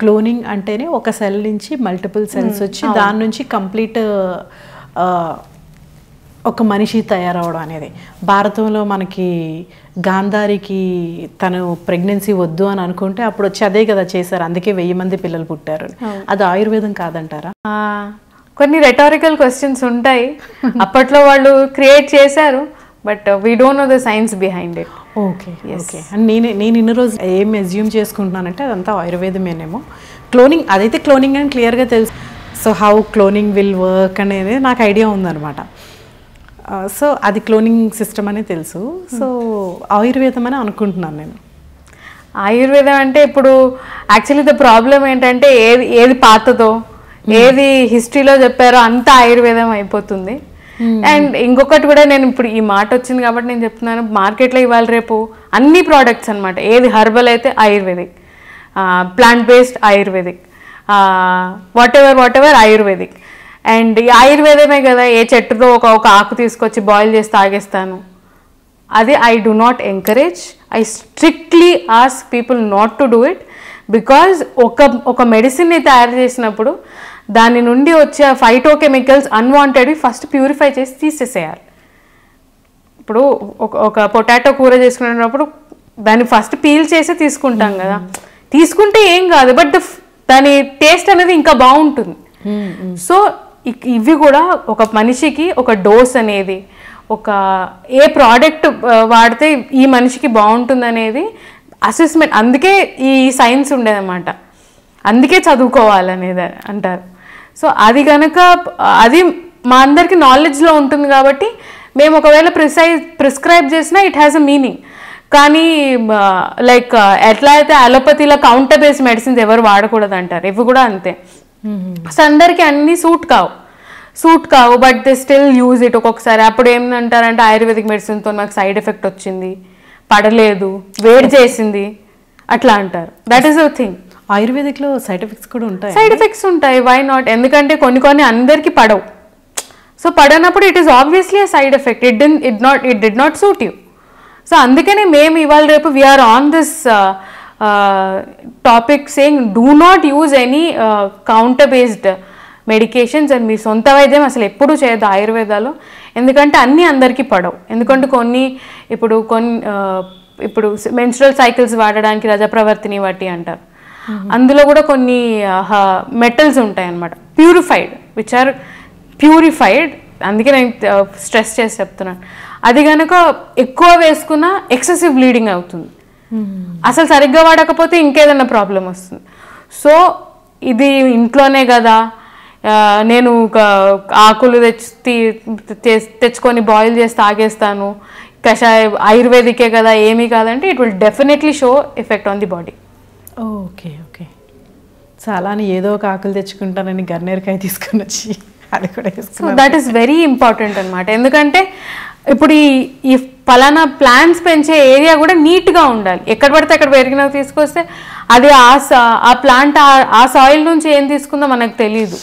Cloning అంటేనే ఒక cell నుంచి మల్టిపుల్ సెల్స్ వచ్చి దాని నుంచి కంప్లీట్ ఒక మనిషి తయారవడం అనేది భారతంలో మనకి గాంధారికి తను ప్రెగ్నెన్సీ వద్దు అని అనుకుంటే అప్పుడు వచ్చి అదే కదా చేశారు అందుకే వెయ్యి మంది పిల్లలు పుట్టారు అది ఆయుర్వేదం కాదంటారా కొన్ని రెటారికల్ క్వశ్చన్స్ ఉంటాయి అప్పట్లో వాళ్ళు క్రియేట్ చేశారు but we don't know the science behind it okay okay and నేను నేను ఇన్ని రోజు ఏం అజ్యూమ్ చేసుకుంటున్నానంటే అదంతా ఆయుర్వేదమేనేమో క్లోనింగ్ అదైతే క్లోనింగ్ అని క్లియర్గా తెలుసు so how cloning will work అనేది నాకు ఐడియా ఉందనమాట సో uh, అది క్లోనింగ్ సిస్టమ్ అని తెలుసు సో ఆయుర్వేదం అని అనుకుంటున్నాను నేను ఆయుర్వేదం అంటే ఇప్పుడు యాక్చువల్లీ ద ప్రాబ్లం ఏంటంటే ఏది ఏది పాతదో hmm. ఏది హిస్టరీలో చెప్పారో అంతా ఆయుర్వేదం అయిపోతుంది అండ్ hmm. ఇంకొకటి కూడా నేను ఇప్పుడు ఈ మాట వచ్చింది కాబట్టి నేను చెప్తున్నాను మార్కెట్లో ఇవాళ రేపు అన్ని ప్రోడక్ట్స్ అనమాట ఏది హర్బల్ అయితే Ayurvedic plant based Ayurvedic whatever whatever Ayurvedic and ఈ ఆయుర్వేదమే కదా ఏ చెట్టుతో ఒక ఒక ఆకు తీసుకొచ్చి బాయిల్ చేసి తాగేస్తాను అది I do not encourage I strictly ask people not to do it because ఒక ఒక మెడిసిన్ని తయారు చేసినప్పుడు దాని నుండి వచ్చే ఫైటోకెమికల్స్ అన్వాంటెడ్వి ఫస్ట్ ప్యూరిఫై చేసి తీసేసేయాలి ఇప్పుడు ఒక ఒక పొటాటో కూర చేసుకునేటప్పుడు దాన్ని ఫస్ట్ పీల్ చేసి తీసుకుంటాం కదా తీసుకుంటే ఏం కాదు బట్ దాని టేస్ట్ అనేది ఇంకా బాగుంటుంది సో ఇవి కూడా ఒక మనిషికి ఒక డోస్ అనేది ఒక ఏ ప్రోడక్ట్ వాడితే ఈ మనిషికి బాగుంటుంది అనేది అసెస్మెంట్ అందుకే ఈ సైన్స్ ఉండేదన్నమాట అందుకే చదువుకోవాలనేది అంటారు సో అది కనుక అది మా అందరికీ నాలెడ్జ్లో ఉంటుంది కాబట్టి మేము ఒకవేళ ప్రిసై ప్రిస్క్రైబ్ చేసినా ఇట్ హ్యాస్ అ మీనింగ్ కానీ లైక్ ఎట్లా అయితే అలోపతిలో కౌంటర్ బేస్ మెడిసిన్స్ ఎవరు వాడకూడదు అంటారు ఇవి కూడా అంతే సో అందరికీ అన్నీ సూట్ కావు సూట్ కావు but they still use it ఒక్కొక్కసారి అప్పుడు ఏమంటారంటే ఆయుర్వేదిక్ మెడిసిన్తో నాకు సైడ్ ఎఫెక్ట్ వచ్చింది పడలేదు వేడి చేసింది అట్లా అంటారు దట్ ఈస్ అ థింగ్ ఆయుర్వేదిక్లో సైడ్ ఎఫెక్ట్స్ కూడా ఉంటాయి సైడ్ ఎఫెక్ట్స్ ఉంటాయి వై నాట్ ఎందుకంటే కొన్ని కొన్ని అందరికీ పడవు సో పడనప్పుడు it is obviously side effect it didn't it not it did not suit you so అందుకనే మేము ఇవాళ రేపు we are on this topic saying do not use any counter based medications and మీ సొంత వైద్యం అసలు ఎప్పుడు చేయదు ఆయుర్వేదాలు ఎందుకంటే అన్నీ అందరికీ పడవు ఎందుకంటే కొన్ని ఇప్పుడు కొన్ని uh, ఇప్పుడు మెన్స్ట్రల్ సైకిల్స్ వాడడానికి రజప్రవర్తిని వాటి అంటారు Mm-hmm. అందులో కూడా కొన్ని మెటల్స్ ఉంటాయి అనమాట ప్యూరిఫైడ్ విచ్ ఆర్ ప్యూరిఫైడ్ అందుకే నేను స్ట్రెస్ చేసి చెప్తున్నాను అది కనుక ఎక్కువ వేసుకున్నా ఎక్సెసివ్ బ్లీడింగ్ అవుతుంది mm-hmm. అసలు సరిగ్గా వాడకపోతే ఇంకేదైనా ప్రాబ్లం వస్తుంది సో ఇది ఇంట్లోనే కదా నేను ఆకులు తెచ్చి తెచ్చుకొని బాయిల్ చేసి తాగేస్తాను కషాయ ఆయుర్వేదికే కదా ఏమీ కాదంటే it will definitely show effect on the body okay okay చాలా ఏదో ఒక ఆకులు తెచ్చుకుంటానని గన్నేరకాయ తీసుకుని వచ్చి అది కూడా దట్ ఈస్ వెరీ ఇంపార్టెంట్ అనమాట ఎందుకంటే ఇప్పుడు ఈ ఈ ఫలానా ప్లాంట్స్ పెంచే ఏరియా కూడా నీట్గా ఉండాలి ఎక్కడ పడితే అక్కడ పెరిగినా తీసుకొస్తే అది ఆ ఆ ప్లాంట్ ఆ సాయిల్ నుంచి ఏం తీసుకుందో మనకు తెలియదు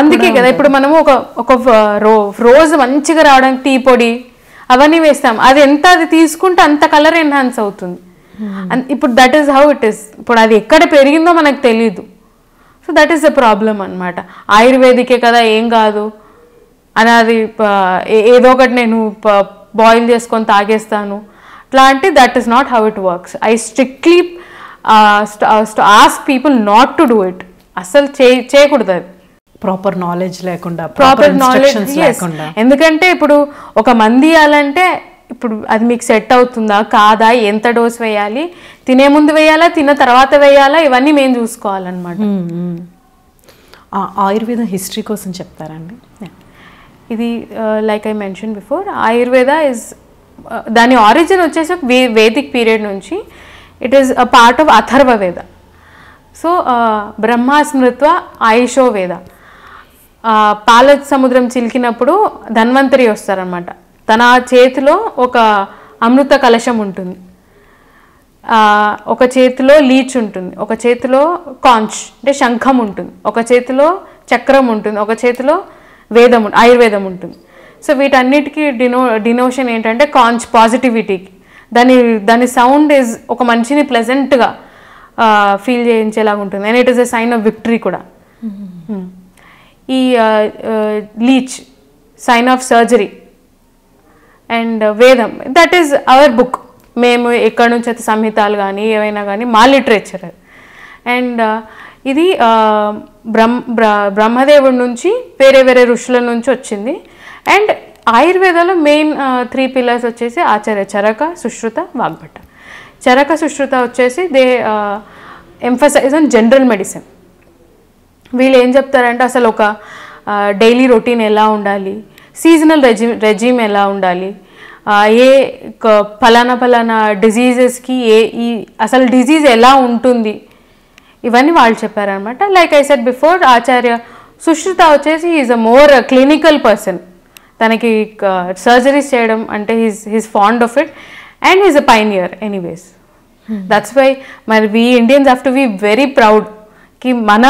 అందుకే కదా ఇప్పుడు మనము ఒక ఒక రో రోజు మంచిగా రావడానికి టీ పొడి అవన్నీ వేస్తాం అది ఎంత అది తీసుకుంటే అంత కలర్ ఎన్హాన్స్ అవుతుంది అండ్ hmm. ఇప్పుడు that is how it is ఇప్పుడు అది ఎక్కడ పెరిగిందో మనకు తెలీదు so that is the problem అనమాట ఆయుర్వేదికే కదా ఏం కాదు అని అది ఏదో ఒకటి నేను బాయిల్ చేసుకొని తాగేస్తాను అట్లా అంటే that is not how it works I strictly ask people not to do it అస్సలు చేయకూడదు అది ప్రాపర్ నాలెడ్జ్ లేకుండా ప్రాపర్ నాలెడ్జ్ లేకుండా ఎందుకంటే ఇప్పుడు ఒక మంది అంటే ఇప్పుడు అది మీకు సెట్ అవుతుందా కాదా ఎంత డోస్ వేయాలి తినే ముందు వేయాలా తిన్న తర్వాత వేయాలా ఇవన్నీ మేము చూసుకోవాలన్నమాట ఆయుర్వేద హిస్టరీ కోసం చెప్తారండి ఇది like I mention before Ayurveda is దాని ఆరిజిన్ వచ్చేసి వే వేదిక్ పీరియడ్ నుంచి it is a part of Atharva Veda so బ్రహ్మాస్మృత్వ ఆయుషో వేద పాల సముద్రం చిలికినప్పుడు ధన్వంతరి వస్తారనమాట తన చేతిలో ఒక అమృత కలశం ఉంటుంది ఒక చేతిలో లీచ్ ఉంటుంది ఒక చేతిలో కాంచ్ అంటే శంఖం ఉంటుంది ఒక చేతిలో చక్రం ఉంటుంది ఒక చేతిలో వేదం ఆయుర్వేదం ఉంటుంది సో వీటన్నిటికీ డినో డినోషన్ ఏంటంటే కాంచ్ పాజిటివిటీకి దాని దాని సౌండ్ ఇస్ ఒక మనిషిని ప్లెజెంట్గా ఫీల్ చేయించేలాగా ఉంటుంది and it is a sign of victory కూడా ఈ leech sign of surgery and వేదం దట్ ఈజ్ అవర్ బుక్ మేము ఎక్కడి నుంచి అయితే సంహితాలు కానీ ఏవైనా కానీ మా లిటరేచర్ అండ్ uh, ఇది uh, బ్రహ్మ బ్రహ్మదేవుడి నుంచి వేరే వేరే ఋషుల నుంచి వచ్చింది అండ్ ఆయుర్వేదంలో మెయిన్ త్రీ uh, పిల్లర్స్ వచ్చేసి ఆచార్య చరక సుశ్రుత వాగ్భట చరక సుశ్రుత వచ్చేసి they emphasise on general medicine వీళ్ళు ఏం చెప్తారంటే అసలు ఒక డైలీ రొటీన్ ఎలా ఉండాలి సీజనల్ రెజీమ్ రెజీమ్ ఎలా ఉండాలి ఏ ఫలానా ఫలానా డిజీజెస్కి ఏ ఈ అసలు డిజీజ్ ఎలా ఉంటుంది ఇవన్నీ వాళ్ళు చెప్పారనమాట like I said before Acharya Sushruta వచ్చేసి is a more clinical person తనకి సర్జరీస్ చేయడం అంటే he's he's fond of it and he's a ear anyways that's hmm. Why మరి we Indians have to be very proud కి మన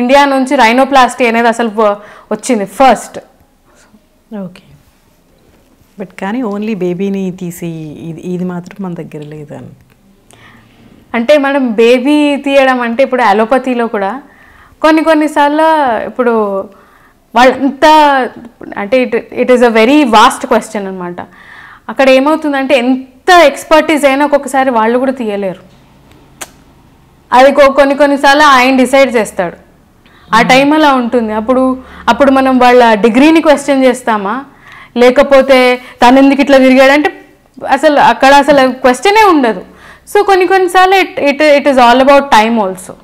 ఇండియా నుంచి rhinoplasty అనేది అసలు వచ్చింది ఫస్ట్ ఓకే బట్ కానీ ఓన్లీ బేబీని తీసి ఇది ఇది మాత్రం మన దగ్గర లేదని అంటే మనం బేబీ తీయడం అంటే ఇప్పుడు అలోపతిలో కూడా కొన్ని కొన్నిసార్లు ఇప్పుడు వాళ్ళంత అంటే it it is a very vast question అనమాట అక్కడ ఏమవుతుందంటే ఎంత ఎక్స్పర్టీస్ అయినా ఒక్కొక్కసారి వాళ్ళు కూడా తీయలేరు అది కొన్ని కొన్నిసార్లు ఆయన డిసైడ్ చేస్తాడు ఆ టైం అలా ఉంటుంది అప్పుడు అప్పుడు మనం వాళ్ళ డిగ్రీని క్వశ్చన్ చేస్తామా లేకపోతే తను ఎందుకు ఇట్లా తిరిగాడంటే అసలు అక్కడ అసలు క్వశ్చనే ఉండదు సో కొన్ని కొన్నిసార్లు it it it is all about time also